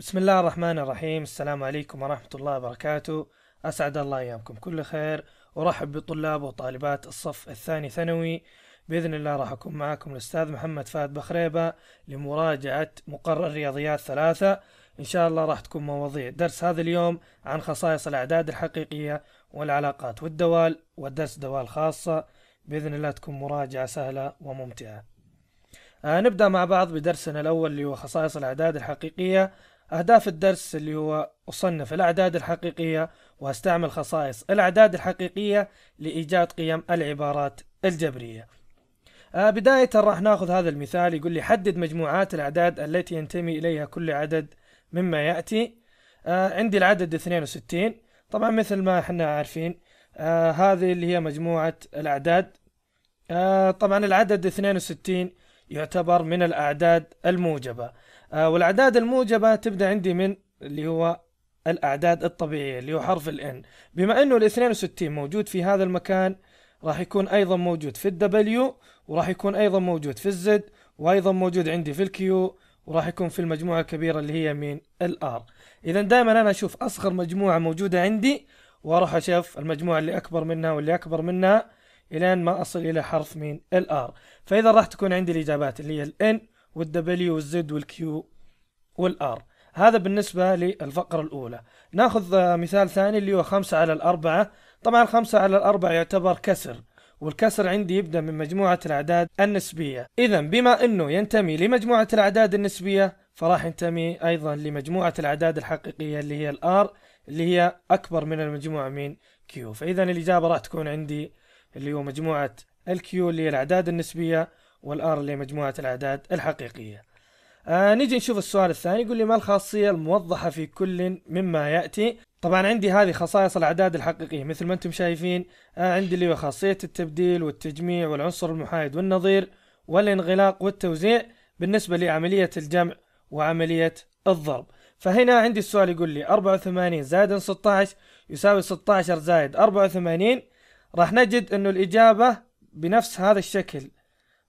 بسم الله الرحمن الرحيم السلام عليكم ورحمة الله وبركاته أسعد الله أيامكم كل خير أرحب بطلاب وطالبات الصف الثاني ثانوي بإذن الله راح أكون معكم الأستاذ محمد فهد بخريبة لمراجعة مقرر رياضيات ثلاثة إن شاء الله راح تكون مواضيع درس هذا اليوم عن خصائص الأعداد الحقيقية والعلاقات والدوال والدرس دوال خاصة بإذن الله تكون مراجعة سهلة وممتعة آه نبدأ مع بعض بدرسنا الأول اللي هو خصائص الأعداد الحقيقية أهداف الدرس اللي هو أصنف الأعداد الحقيقية وأستعمل خصائص الأعداد الحقيقية لإيجاد قيم العبارات الجبرية آه، بداية راح ناخذ هذا المثال يقول لي حدد مجموعات الأعداد التي ينتمي إليها كل عدد مما يأتي آه، عندي العدد 62 طبعا مثل ما احنا عارفين آه، هذه اللي هي مجموعة الأعداد طبعا العدد 62 يعتبر من الأعداد الموجبة آه، والاعداد الموجبه تبدا عندي من اللي هو الاعداد الطبيعيه اللي هو حرف الان بما انه ال 62 موجود في هذا المكان راح يكون ايضا موجود في الدبليو وراح يكون ايضا موجود في الزد وايضا موجود عندي في الكيو وراح يكون في المجموعه الكبيره اللي هي من الار اذا دائما انا اشوف اصغر مجموعه موجوده عندي واروح اشوف المجموعه اللي اكبر منها واللي اكبر منها الى ما اصل الى حرف من الار فاذا راح تكون عندي الاجابات اللي هي الان والدبليو والزد والكيو والار هذا بالنسبة للفقرة الأولى ناخذ آه، مثال ثاني اللي هو خمسة على الأربعة طبعا خمسة على الأربعة يعتبر كسر والكسر عندي يبدأ من مجموعة الأعداد النسبية إذا بما أنه ينتمي لمجموعة الأعداد النسبية فراح ينتمي أيضا لمجموعة الأعداد الحقيقية اللي هي الآر اللي هي أكبر من المجموعة من كيو فإذا الإجابة راح تكون عندي اللي هو مجموعة الكيو اللي هي الأعداد النسبية والآر لمجموعة الأعداد الحقيقية آه نجي نشوف السؤال الثاني يقول لي ما الخاصية الموضحة في كل مما يأتي طبعا عندي هذه خصائص الأعداد الحقيقية مثل ما أنتم شايفين آه عندي اللي هو خاصية التبديل والتجميع والعنصر المحايد والنظير والانغلاق والتوزيع بالنسبة لعملية الجمع وعملية الضرب فهنا عندي السؤال يقول لي 84 زائد 16 يساوي 16 زائد 84 راح نجد أنه الإجابة بنفس هذا الشكل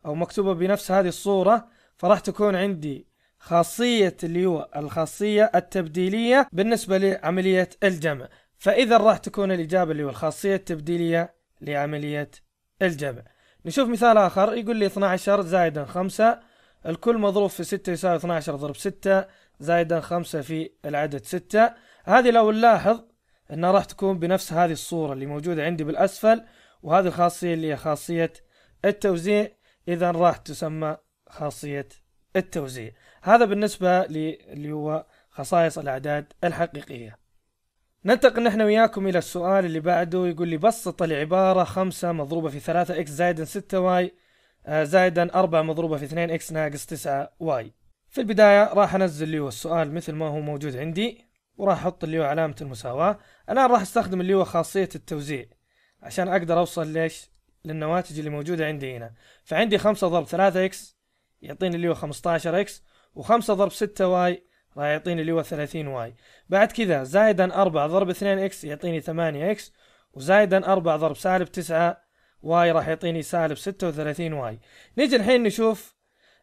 او مكتوبه بنفس هذه الصوره فراح تكون عندي خاصيه اللي هو الخاصيه التبديليه بالنسبه لعمليه الجمع فاذا راح تكون الاجابه اللي هو الخاصيه التبديليه لعمليه الجمع نشوف مثال اخر يقول لي 12 زائدا 5 الكل مضروب في 6 يساوي 12 ضرب 6 زائدا 5 في العدد 6 هذه لو نلاحظ انها راح تكون بنفس هذه الصوره اللي موجوده عندي بالاسفل وهذه الخاصيه اللي هي خاصيه التوزيع اذا راح تسمى خاصيه التوزيع هذا بالنسبه اللي هو خصائص الاعداد الحقيقيه ننتقل نحن وياكم الى السؤال اللي بعده يقول لي بسط العباره 5 مضروبه في 3 اكس زائدا 6 واي آه، زائدا 4 مضروبه في 2 اكس ناقص 9 واي في البدايه راح انزل اللي هو السؤال مثل ما هو موجود عندي وراح احط اللي هو علامه المساواه الان راح استخدم اللي هو خاصيه التوزيع عشان اقدر اوصل ليش للنواتج اللي موجودة عندي هنا فعندي 5 ضرب 3 اكس يعطيني اللي هو 15 اكس و5 ضرب 6 واي راح يعطيني اللي هو 30 واي بعد كذا زائدا 4 ضرب 2 اكس يعطيني 8 اكس وزائدا 4 ضرب سالب 9 واي راح يعطيني سالب 36 واي نيجي الحين نشوف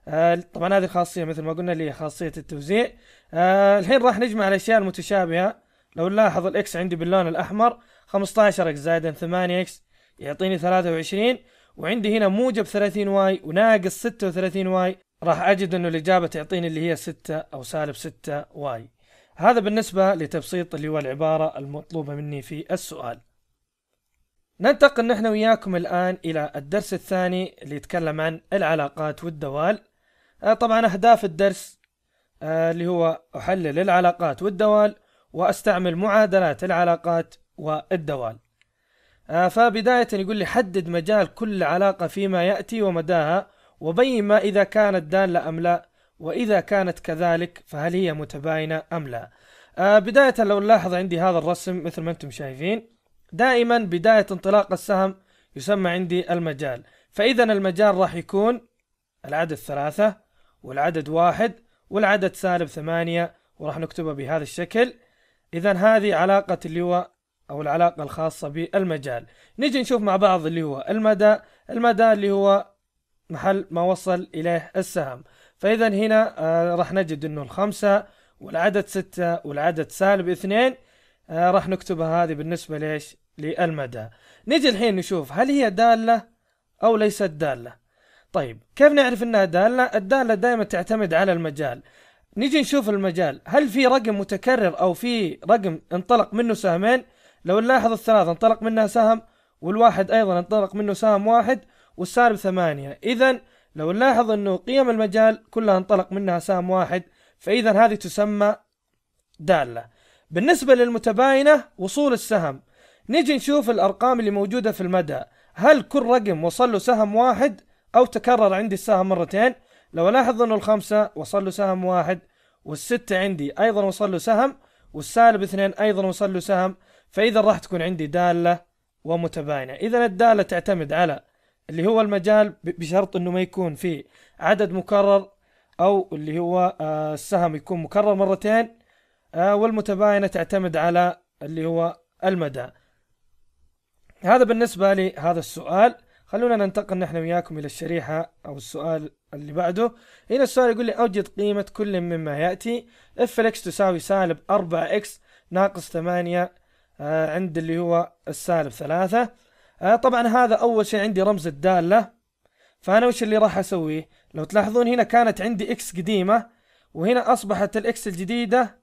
آه طبعا هذه الخاصية مثل ما قلنا اللي هي خاصية التوزيع آه الحين راح نجمع الأشياء المتشابهة لو نلاحظ الإكس عندي باللون الأحمر 15 اكس زائدا 8 اكس يعطيني 23 وعندي هنا موجب 30 واي وناقص 36 واي راح أجد أنه الإجابة تعطيني اللي هي 6 أو سالب 6 واي هذا بالنسبة لتبسيط اللي هو العبارة المطلوبة مني في السؤال ننتقل نحن وياكم الآن إلى الدرس الثاني اللي يتكلم عن العلاقات والدوال آه، طبعا أهداف الدرس آه، اللي هو أحلل العلاقات والدوال وأستعمل معادلات العلاقات والدوال آه، فبداية يقول لي حدد مجال كل علاقة فيما يأتي ومداها وبين ما إذا كانت دالة أم لا وإذا كانت كذلك فهل هي متباينة أم لا آه، بداية لو نلاحظ عندي هذا الرسم مثل ما أنتم شايفين دائما بداية انطلاق السهم يسمى عندي المجال فإذا المجال راح يكون العدد ثلاثة والعدد واحد والعدد سالب ثمانية وراح نكتبها بهذا الشكل إذا هذه علاقة اللي هو أو العلاقة الخاصة بالمجال نجي نشوف مع بعض اللي هو المدى المدى اللي هو محل ما وصل إليه السهم فإذا هنا آه راح نجد أنه الخمسة والعدد ستة والعدد سالب اثنين آه راح نكتبها هذه بالنسبة ليش للمدى نجي الحين نشوف هل هي دالة أو ليست دالة طيب كيف نعرف أنها دالة الدالة دائما تعتمد على المجال نجي نشوف المجال هل في رقم متكرر أو في رقم انطلق منه سهمين لو نلاحظ الثلاثة انطلق منها سهم والواحد أيضا انطلق منه سهم واحد والسالب ثمانية إذا لو نلاحظ أنه قيم المجال كلها انطلق منها سهم واحد فإذا هذه تسمى دالة بالنسبة للمتباينة وصول السهم نجي نشوف الأرقام اللي موجودة في المدى هل كل رقم وصل له سهم واحد أو تكرر عندي السهم مرتين لو لاحظ أنه الخمسة وصل له سهم واحد والستة عندي أيضا وصل له سهم والسالب اثنين أيضا وصل له سهم فاذا راح تكون عندي داله ومتباينه اذا الداله تعتمد على اللي هو المجال بشرط انه ما يكون في عدد مكرر او اللي هو آه، السهم يكون مكرر مرتين آه، والمتباينه تعتمد على اللي هو المدى هذا بالنسبه لهذا السؤال خلونا ننتقل نحن وياكم الى الشريحه او السؤال اللي بعده هنا السؤال يقول لي اوجد قيمه كل مما ياتي اف الاكس تساوي سالب 4 اكس ناقص 8 آه، عند اللي هو السالب ثلاثة آه، طبعا هذا أول شيء عندي رمز الدالة فأنا وش اللي راح أسويه لو تلاحظون هنا كانت عندي إكس قديمة وهنا أصبحت الإكس الجديدة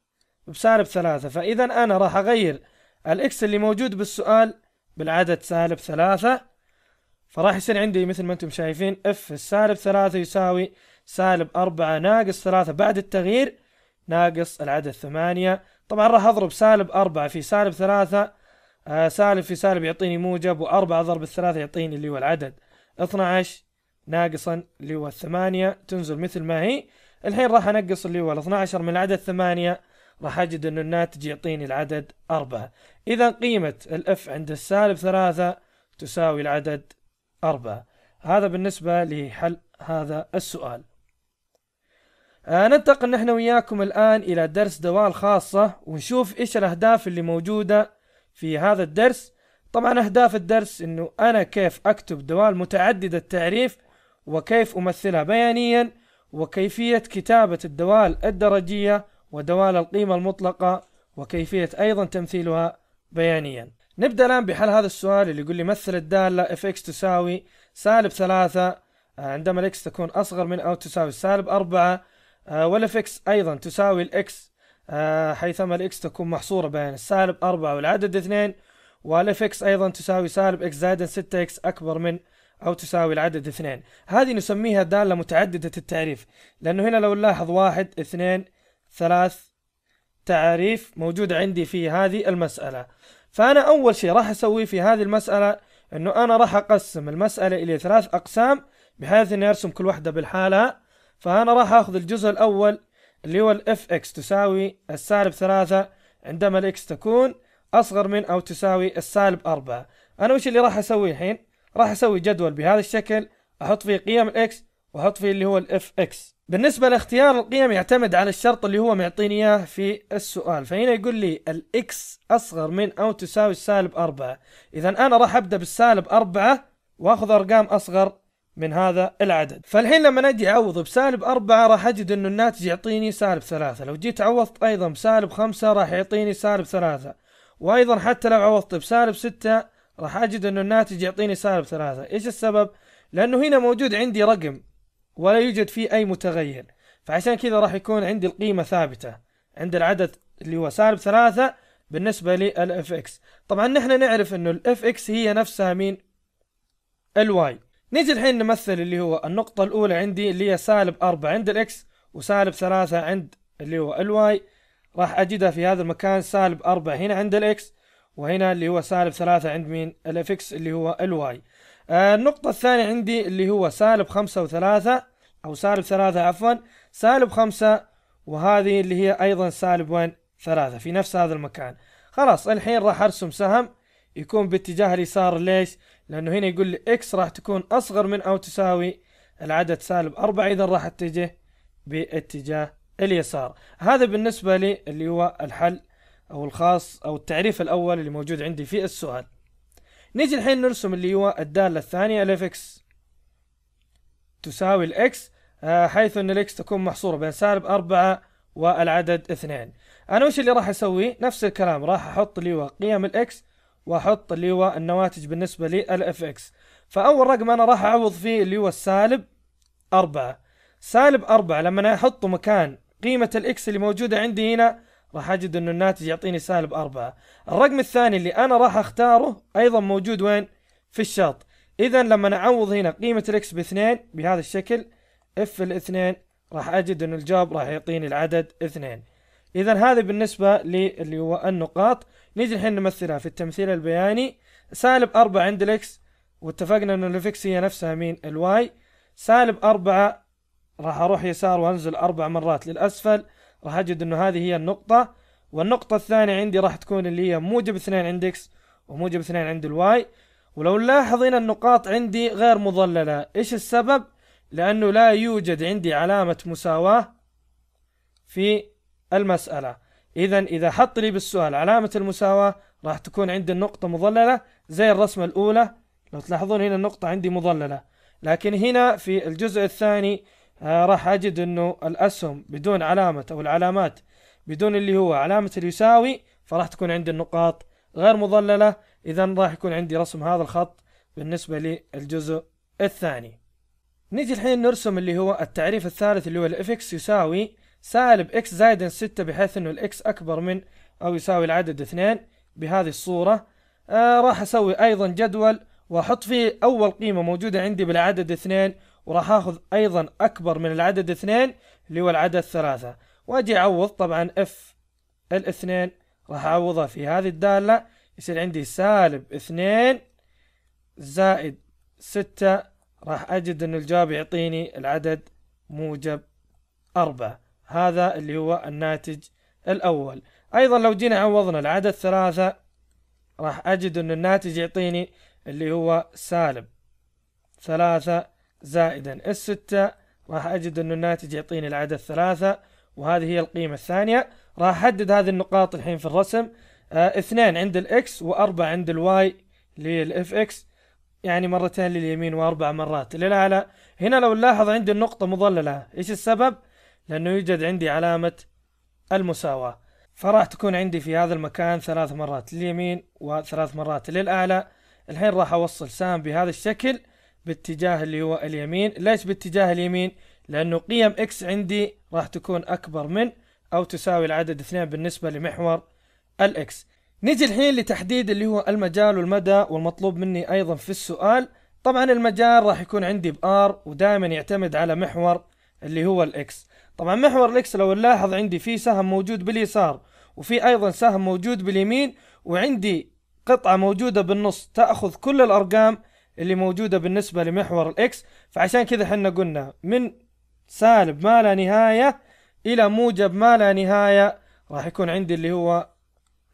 بسالب ثلاثة فإذا أنا راح أغير الإكس اللي موجود بالسؤال بالعدد سالب ثلاثة فراح يصير عندي مثل ما أنتم شايفين اف السالب ثلاثة يساوي سالب أربعة ناقص ثلاثة بعد التغيير ناقص العدد ثمانية طبعا راح أضرب سالب أربعة في سالب ثلاثة آه سالب في سالب يعطيني موجب وأربعة ضرب الثلاثة يعطيني اللي هو العدد 12 ناقصا اللي هو الثمانية تنزل مثل ما هي الحين راح أنقص اللي هو ال 12 من العدد ثمانية راح أجد أنه الناتج يعطيني العدد أربعة إذا قيمة الإف عند السالب ثلاثة تساوي العدد أربعة هذا بالنسبة لحل هذا السؤال آه، ننتقل نحن وياكم الآن إلى درس دوال خاصة ونشوف إيش الأهداف اللي موجودة في هذا الدرس طبعا أهداف الدرس أنه أنا كيف أكتب دوال متعددة التعريف وكيف أمثلها بيانيا وكيفية كتابة الدوال الدرجية ودوال القيمة المطلقة وكيفية أيضا تمثيلها بيانيا نبدأ الآن بحل هذا السؤال اللي يقول لي مثل الدالة اف اكس تساوي سالب ثلاثة آه، عندما الاكس تكون أصغر من أو تساوي سالب أربعة آه، والاف اكس ايضا تساوي الاكس آه، حيثما الاكس تكون محصورة بين السالب 4 والعدد 2 والاف اكس ايضا تساوي سالب اكس زائد 6 اكس اكبر من او تساوي العدد 2 هذه نسميها دالة متعددة التعريف لانه هنا لو نلاحظ 1 2 3 تعاريف موجودة عندي في هذه المسألة فأنا أول شيء راح أسويه في هذه المسألة أنه أنا راح أقسم المسألة إلى ثلاث أقسام بحيث أني أرسم كل واحدة بالحالة فأنا راح أخذ الجزء الأول اللي هو الاف اكس تساوي السالب ثلاثة عندما الاكس تكون أصغر من أو تساوي السالب أربعة أنا وش اللي راح أسوي الحين؟ راح أسوي جدول بهذا الشكل أحط فيه قيم الاكس وأحط فيه اللي هو الاف اكس بالنسبة لاختيار القيم يعتمد على الشرط اللي هو معطيني إياه في السؤال فهنا يقول لي الاكس أصغر من أو تساوي السالب أربعة إذا أنا راح أبدأ بالسالب أربعة وأخذ أرقام أصغر من هذا العدد فالحين لما اجي اعوض بسالب أربعة راح أجد أنه الناتج يعطيني سالب ثلاثة لو جيت عوضت أيضا بسالب خمسة راح يعطيني سالب ثلاثة وأيضا حتى لو عوضت بسالب ستة راح أجد أنه الناتج يعطيني سالب ثلاثة إيش السبب؟ لأنه هنا موجود عندي رقم ولا يوجد فيه أي متغير فعشان كذا راح يكون عندي القيمة ثابتة عند العدد اللي هو سالب ثلاثة بالنسبة للاف اكس طبعا نحن نعرف انه الاف اكس هي نفسها مين الواي نيجي الحين نمثل اللي هو النقطة الأولى عندي اللي هي سالب أربعة عند الإكس وسالب ثلاثة عند اللي هو الواي راح أجدها في هذا المكان سالب أربعة هنا عند الإكس وهنا اللي هو سالب ثلاثة عند مين الاف اكس اللي هو الواي آه النقطة الثانية عندي اللي هو سالب خمسة وثلاثة أو سالب ثلاثة عفوا سالب خمسة وهذه اللي هي أيضا سالب وين ثلاثة في نفس هذا المكان خلاص الحين راح أرسم سهم يكون باتجاه اليسار ليش لأنه هنا يقول لي إكس راح تكون أصغر من أو تساوي العدد سالب أربعة إذا راح أتجه باتجاه اليسار هذا بالنسبة لي اللي هو الحل أو الخاص أو التعريف الأول اللي موجود عندي في السؤال نيجي الحين نرسم اللي هو الدالة الثانية الاف اكس تساوي الاكس آه، حيث ان الاكس تكون محصورة بين سالب أربعة والعدد اثنين انا وش اللي راح اسويه نفس الكلام راح احط اللي هو قيم الاكس واحط اللي هو النواتج بالنسبه للاف اكس فاول رقم انا راح اعوض فيه اللي هو السالب أربعة سالب أربعة لما أنا أحطه مكان قيمة الإكس اللي موجودة عندي هنا راح أجد أنه الناتج يعطيني سالب أربعة الرقم الثاني اللي أنا راح أختاره أيضا موجود وين في الشرط إذا لما نعوض هنا قيمة الإكس باثنين بهذا الشكل اف الاثنين راح أجد أنه الجواب راح يعطيني العدد اثنين إذا هذا بالنسبة للي هو النقاط نيجي الحين نمثلها في التمثيل البياني سالب 4 عند الاكس واتفقنا انه الإفكس هي نفسها مين الواي سالب 4 راح اروح يسار وانزل اربع مرات للاسفل راح اجد انه هذه هي النقطة والنقطة الثانية عندي راح تكون اللي هي موجب اثنين عند اكس وموجب اثنين عند الواي ولو نلاحظ هنا النقاط عندي غير مظللة ايش السبب؟ لانه لا يوجد عندي علامة مساواة في المسألة إذا إذا حط لي بالسؤال علامة المساواة راح تكون عندي النقطة مظللة زي الرسمة الأولى لو تلاحظون هنا النقطة عندي مظللة لكن هنا في الجزء الثاني آه راح أجد أنه الأسهم بدون علامة أو العلامات بدون اللي هو علامة اليساوي فراح تكون عندي النقاط غير مظللة إذا راح يكون عندي رسم هذا الخط بالنسبة للجزء الثاني نيجي الحين نرسم اللي هو التعريف الثالث اللي هو الافكس يساوي سالب x زائد 6 بحيث انه الاكس اكبر من او يساوي العدد 2 بهذه الصورة آه راح اسوي ايضا جدول واحط فيه اول قيمة موجودة عندي بالعدد 2 وراح اخذ ايضا اكبر من العدد 2 اللي هو العدد 3 واجي اعوض طبعا اف الاثنين راح اعوضها في هذه الدالة يصير عندي سالب 2 زائد 6 راح اجد ان الجواب يعطيني العدد موجب 4 هذا اللي هو الناتج الأول أيضا لو جينا عوضنا العدد ثلاثة راح أجد أن الناتج يعطيني اللي هو سالب ثلاثة زائدا الستة راح أجد أن الناتج يعطيني العدد ثلاثة وهذه هي القيمة الثانية راح أحدد هذه النقاط الحين في الرسم آه اثنان عند الإكس وأربعة عند الواي للإف إكس يعني مرتين لليمين وأربع مرات للأعلى هنا لو نلاحظ عندي النقطة مظللة إيش السبب؟ لأنه يوجد عندي علامة المساواة فراح تكون عندي في هذا المكان ثلاث مرات لليمين وثلاث مرات للأعلى الحين راح أوصل سهم بهذا الشكل باتجاه اللي هو اليمين ليش باتجاه اليمين لأنه قيم إكس عندي راح تكون أكبر من أو تساوي العدد اثنين بالنسبة لمحور الإكس نيجي الحين لتحديد اللي هو المجال والمدى والمطلوب مني أيضا في السؤال طبعا المجال راح يكون عندي بآر ودائما يعتمد على محور اللي هو الإكس طبعا محور الاكس لو نلاحظ عندي في سهم موجود باليسار وفي ايضا سهم موجود باليمين وعندي قطعة موجودة بالنص تأخذ كل الارقام اللي موجودة بالنسبة لمحور الاكس فعشان كذا احنا قلنا من سالب ما لا نهاية الى موجب ما لا نهاية راح يكون عندي اللي هو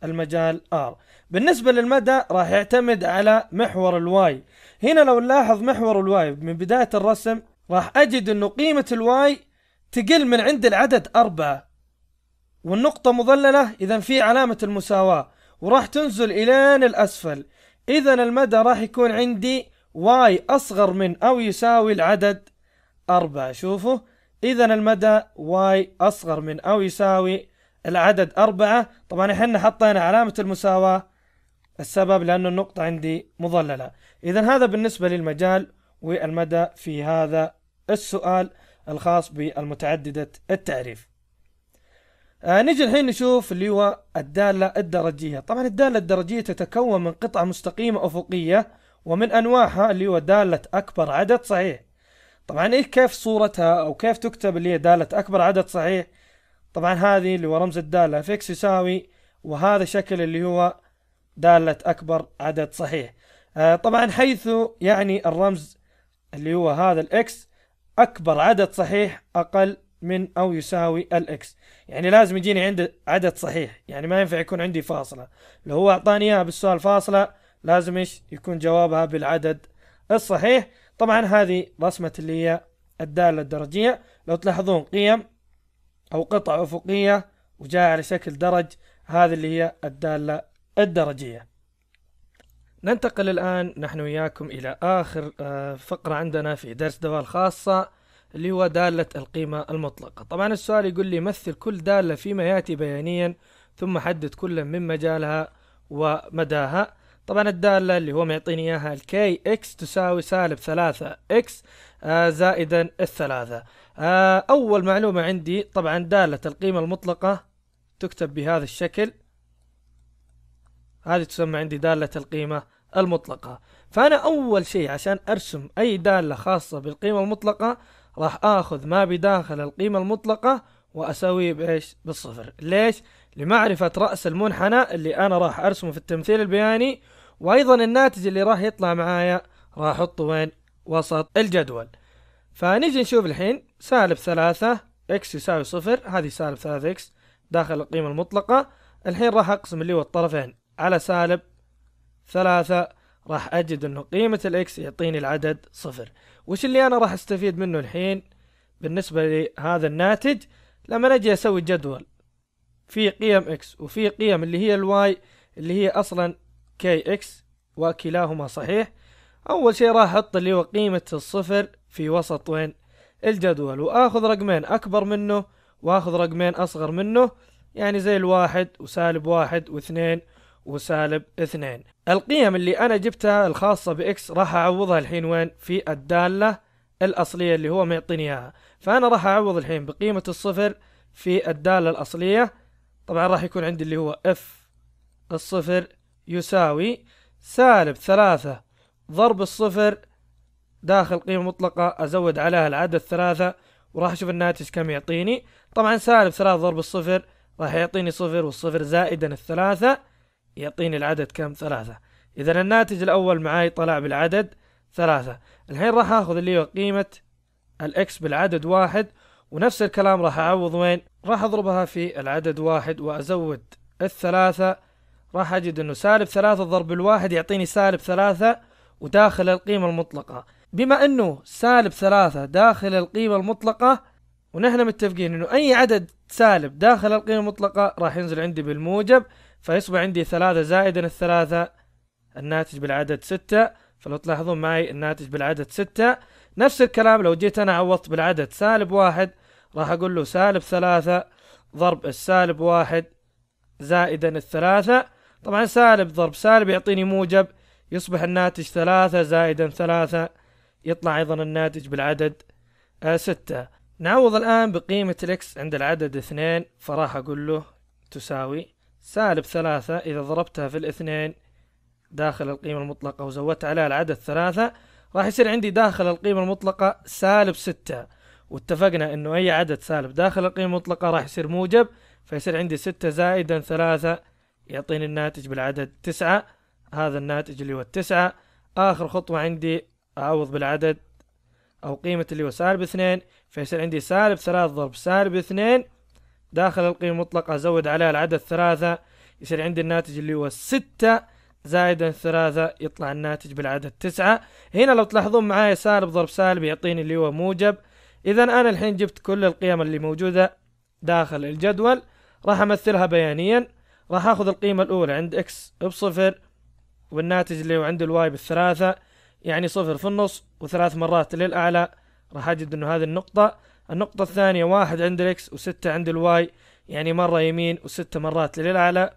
المجال ار بالنسبة للمدى راح يعتمد على محور الواي هنا لو نلاحظ محور الواي من بداية الرسم راح أجد أنه قيمة الواي تقل من عند العدد أربعة والنقطة مظللة إذا في علامة المساواة وراح تنزل إلين الأسفل إذا المدى راح يكون عندي واي أصغر من أو يساوي العدد أربعة شوفوا إذا المدى واي أصغر من أو يساوي العدد أربعة طبعا احنا حطينا علامة المساواة السبب لأن النقطة عندي مظللة إذا هذا بالنسبة للمجال والمدى في هذا السؤال الخاص بالمتعددة التعريف آه نجي الحين نشوف اللي هو الدالة الدرجية طبعا الدالة الدرجية تتكون من قطعة مستقيمة أفقية ومن أنواعها اللي هو دالة أكبر عدد صحيح طبعا إيه كيف صورتها أو كيف تكتب اللي هي دالة أكبر عدد صحيح طبعا هذه اللي هو رمز الدالة فيكس اكس يساوي وهذا شكل اللي هو دالة أكبر عدد صحيح آه طبعا حيث يعني الرمز اللي هو هذا الإكس اكبر عدد صحيح اقل من او يساوي الاكس يعني لازم يجيني عند عدد صحيح يعني ما ينفع يكون عندي فاصله لو هو اعطاني اياها بالسؤال فاصله لازم ايش يكون جوابها بالعدد الصحيح طبعا هذه رسمه اللي هي الداله الدرجيه لو تلاحظون قيم او قطع افقيه وجاء على شكل درج هذه اللي هي الداله الدرجيه ننتقل الآن نحن وياكم إلى آخر آه، فقرة عندنا في درس دوال خاصة اللي هو دالة القيمة المطلقة طبعا السؤال يقول لي مثل كل دالة فيما يأتي بيانيا ثم حدد كل من مجالها ومداها طبعا الدالة اللي هو معطيني إياها الكي إكس تساوي سالب ثلاثة إكس آه، زائدا الثلاثة آه، أول معلومة عندي طبعا دالة القيمة المطلقة تكتب بهذا الشكل هذه تسمى عندي دالة القيمة المطلقة فأنا أول شيء عشان أرسم أي دالة خاصة بالقيمة المطلقة راح آخذ ما بداخل القيمة المطلقة وأساويه بإيش بالصفر ليش لمعرفة رأس المنحنى اللي أنا راح أرسمه في التمثيل البياني وأيضا الناتج اللي راح يطلع معايا راح أحطه وين وسط الجدول فنجي نشوف الحين سالب ثلاثة إكس يساوي صفر هذه سالب ثلاثة إكس داخل القيمة المطلقة الحين راح أقسم اللي هو الطرفين على سالب ثلاثة راح أجد أنه قيمة الإكس يعطيني العدد صفر وش اللي أنا راح أستفيد منه الحين بالنسبة لهذا الناتج لما أجي أسوي جدول في قيم إكس وفي قيم اللي هي الواي اللي هي أصلا كي إكس وكلاهما صحيح أول شيء راح أحط اللي هو قيمة الصفر في وسط وين الجدول وآخذ رقمين أكبر منه وآخذ رقمين أصغر منه يعني زي الواحد وسالب واحد واثنين وسالب 2 القيم اللي أنا جبتها الخاصة بإكس راح أعوضها الحين وين في الدالة الأصلية اللي هو معطيني إياها فأنا راح أعوض الحين بقيمة الصفر في الدالة الأصلية طبعا راح يكون عندي اللي هو اف الصفر يساوي سالب ثلاثة ضرب الصفر داخل قيمة مطلقة أزود عليها العدد ثلاثة وراح أشوف الناتج كم يعطيني طبعا سالب ثلاثة ضرب الصفر راح يعطيني صفر والصفر زائدا الثلاثة يعطيني العدد كم ثلاثة إذا الناتج الأول معاي طلع بالعدد ثلاثة الحين راح أخذ اللي هو قيمة الإكس بالعدد واحد ونفس الكلام راح أعوض وين راح أضربها في العدد واحد وأزود الثلاثة راح أجد أنه سالب ثلاثة ضرب الواحد يعطيني سالب ثلاثة وداخل القيمة المطلقة بما أنه سالب ثلاثة داخل القيمة المطلقة ونحن متفقين أنه أي عدد سالب داخل القيمة المطلقة راح ينزل عندي بالموجب فيصبح عندي ثلاثة زائدا الثلاثة الناتج بالعدد ستة فلو تلاحظون معي الناتج بالعدد ستة نفس الكلام لو جيت أنا عوضت بالعدد سالب واحد راح أقول له سالب ثلاثة ضرب السالب واحد زائدا الثلاثة طبعا سالب ضرب سالب يعطيني موجب يصبح الناتج ثلاثة زائدا ثلاثة يطلع أيضا الناتج بالعدد آه، ستة نعوض الآن بقيمة الإكس عند العدد اثنين فراح أقول له تساوي سالب ثلاثة إذا ضربتها في الاثنين داخل القيمة المطلقة وزودت عليها العدد ثلاثة راح يصير عندي داخل القيمة المطلقة سالب ستة واتفقنا انه اي عدد سالب داخل القيمة المطلقة راح يصير موجب فيصير عندي ستة زائدا ثلاثة يعطيني الناتج بالعدد تسعة هذا الناتج اللي هو التسعة اخر خطوة عندي اعوض بالعدد او قيمة اللي هو سالب اثنين فيصير عندي سالب ثلاثة ضرب سالب اثنين داخل القيمة المطلقة زود عليها العدد ثلاثة يصير عندي الناتج اللي هو ستة زائدا ثلاثة يطلع الناتج بالعدد تسعة هنا لو تلاحظون معايا سالب ضرب سالب يعطيني اللي هو موجب إذا أنا الحين جبت كل القيم اللي موجودة داخل الجدول راح أمثلها بيانيا راح أخذ القيمة الأولى عند إكس بصفر والناتج اللي هو عند الواي بالثلاثة يعني صفر في النص وثلاث مرات للأعلى راح أجد أنه هذه النقطة النقطة الثانية واحد عند الاكس وستة عند الواي يعني مرة يمين وستة مرات للأعلى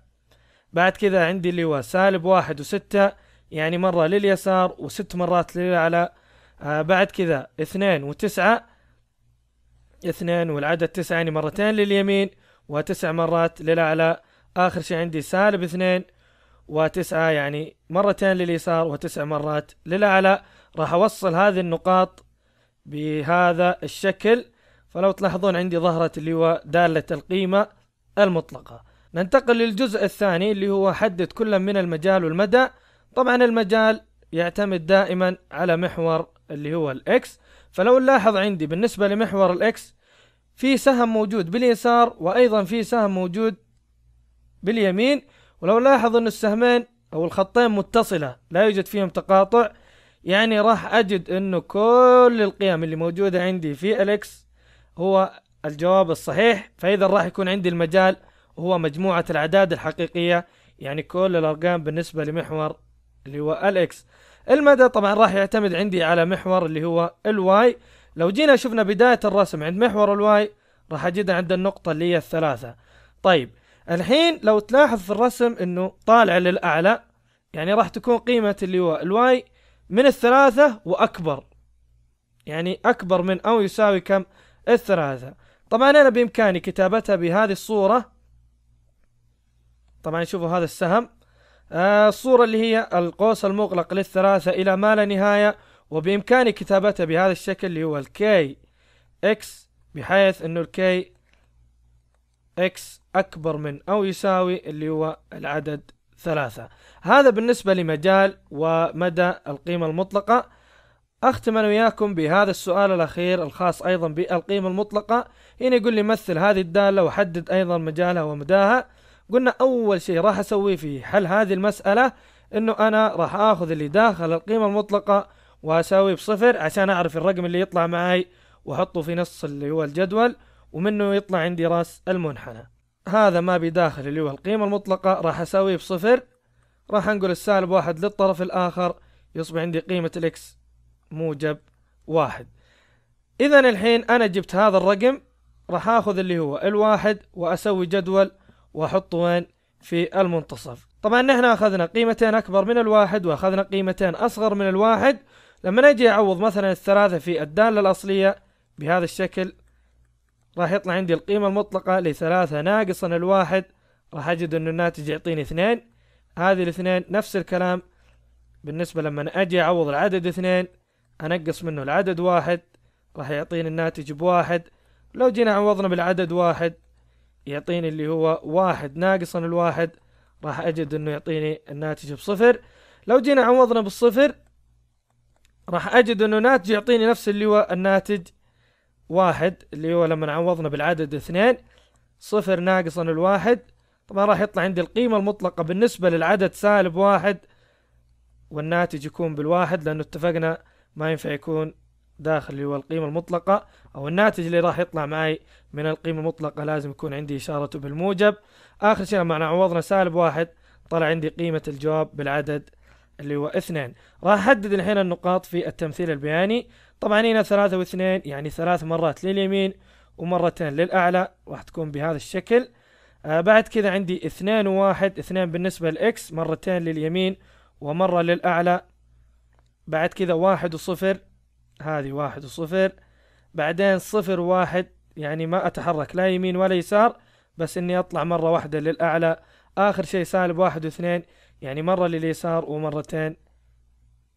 بعد كذا عندي اللي هو سالب واحد وستة يعني مرة لليسار وست مرات للأعلى آه بعد كذا اثنين وتسعة اثنين والعدد تسعة يعني مرتين لليمين وتسع مرات للأعلى آخر شيء عندي سالب اثنين وتسعة يعني مرتين لليسار وتسع مرات للأعلى راح أوصل هذه النقاط بهذا الشكل فلو تلاحظون عندي ظهرت اللي هو دالة القيمة المطلقة ننتقل للجزء الثاني اللي هو حدد كل من المجال والمدى طبعا المجال يعتمد دائما على محور اللي هو الاكس فلو نلاحظ عندي بالنسبة لمحور الاكس في سهم موجود باليسار وايضا في سهم موجود باليمين ولو لاحظ ان السهمين او الخطين متصلة لا يوجد فيهم تقاطع يعني راح اجد انه كل القيم اللي موجودة عندي في الاكس هو الجواب الصحيح فإذا راح يكون عندي المجال هو مجموعة الأعداد الحقيقية يعني كل الأرقام بالنسبة لمحور اللي هو الإكس المدى طبعا راح يعتمد عندي على محور اللي هو الواي لو جينا شفنا بداية الرسم عند محور الواي راح أجدها عند النقطة اللي هي الثلاثة طيب الحين لو تلاحظ في الرسم انه طالع للأعلى يعني راح تكون قيمة اللي هو الواي من الثلاثة وأكبر يعني أكبر من أو يساوي كم الثلاثة طبعا أنا بإمكاني كتابتها بهذه الصورة طبعا شوفوا هذا السهم آه الصورة اللي هي القوس المغلق للثلاثة إلى ما لا نهاية وبإمكاني كتابتها بهذا الشكل اللي هو الكي إكس بحيث أنه الكي إكس أكبر من أو يساوي اللي هو العدد ثلاثة هذا بالنسبة لمجال ومدى القيمة المطلقة اختم انا وياكم بهذا السؤال الاخير الخاص ايضا بالقيمه المطلقه هنا يقول لي مثل هذه الداله وحدد ايضا مجالها ومداها قلنا اول شيء راح اسويه في حل هذه المساله انه انا راح اخذ اللي داخل القيمه المطلقه واساويه بصفر عشان اعرف الرقم اللي يطلع معي واحطه في نص اللي هو الجدول ومنه يطلع عندي راس المنحنى هذا ما بداخل اللي هو القيمه المطلقه راح اساويه بصفر راح انقل السالب واحد للطرف الاخر يصبح عندي قيمه الاكس موجب واحد إذا الحين أنا جبت هذا الرقم راح آخذ اللي هو الواحد وأسوي جدول وأحطه وين في المنتصف طبعا نحن أخذنا قيمتين أكبر من الواحد وأخذنا قيمتين أصغر من الواحد لما أجي أعوض مثلا الثلاثة في الدالة الأصلية بهذا الشكل راح يطلع عندي القيمة المطلقة لثلاثة ناقصا الواحد راح أجد أن الناتج يعطيني اثنين هذه الاثنين نفس الكلام بالنسبة لما أجي أعوض العدد اثنين أنقص منه العدد واحد راح يعطيني الناتج بواحد لو جينا عوضنا بالعدد واحد يعطيني اللي هو واحد ناقصا الواحد راح أجد أنه يعطيني الناتج بصفر لو جينا عوضنا بالصفر راح أجد أنه ناتج يعطيني نفس اللي هو الناتج واحد اللي هو لما عوضنا بالعدد اثنين صفر ناقصا الواحد طبعا راح يطلع عندي القيمة المطلقة بالنسبة للعدد سالب واحد والناتج يكون بالواحد لأنه اتفقنا ما ينفع يكون داخل اللي هو القيمة المطلقة أو الناتج اللي راح يطلع معي من القيمة المطلقة لازم يكون عندي إشارته بالموجب آخر شيء معنا عوضنا سالب واحد طلع عندي قيمة الجواب بالعدد اللي هو اثنين راح أحدد الحين النقاط في التمثيل البياني طبعا هنا ثلاثة واثنين يعني ثلاث مرات لليمين ومرتين للأعلى راح تكون بهذا الشكل آه بعد كذا عندي اثنين وواحد اثنين بالنسبة لإكس مرتين لليمين ومرة للأعلى بعد كذا واحد وصفر هذه واحد وصفر بعدين صفر واحد يعني ما أتحرك لا يمين ولا يسار بس إني أطلع مرة واحدة للأعلى آخر شيء سالب واحد واثنين يعني مرة لليسار ومرتين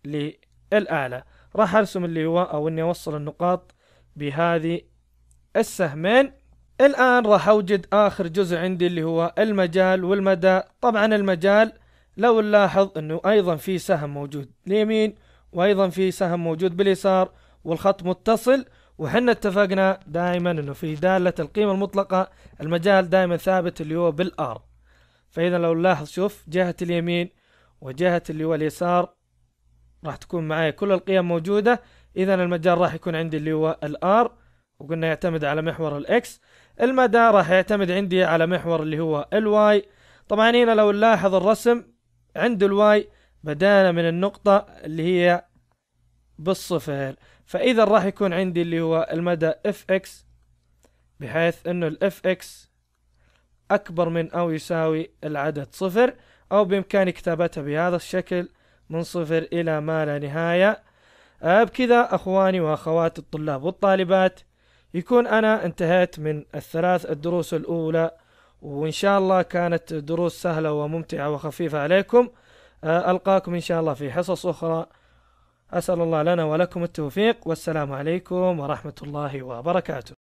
للأعلى راح أرسم اللي هو أو إني أوصل النقاط بهذه السهمين الآن راح أوجد آخر جزء عندي اللي هو المجال والمدى طبعا المجال لو نلاحظ أنه أيضا في سهم موجود ليمين وايضا في سهم موجود باليسار والخط متصل وحنا اتفقنا دائما انه في دالة القيمة المطلقة المجال دائما ثابت اللي هو بالار فاذا لو نلاحظ شوف جهة اليمين وجهة اللي هو اليسار راح تكون معايا كل القيم موجودة اذا المجال راح يكون عندي اللي هو الار وقلنا يعتمد على محور الاكس المدى راح يعتمد عندي على محور اللي هو الواي طبعا هنا لو نلاحظ الرسم عند الواي بدانا من النقطة اللي هي بالصفر فإذا راح يكون عندي اللي هو المدى اف اكس بحيث انه الاف اكس اكبر من او يساوي العدد صفر او بامكاني كتابتها بهذا الشكل من صفر الى ما لا نهاية آه، بكذا اخواني واخواتي الطلاب والطالبات يكون انا انتهيت من الثلاث الدروس الاولى وان شاء الله كانت دروس سهلة وممتعة وخفيفة عليكم آه، ألقاكم إن شاء الله في حصص أخرى أسأل الله لنا ولكم التوفيق والسلام عليكم ورحمة الله وبركاته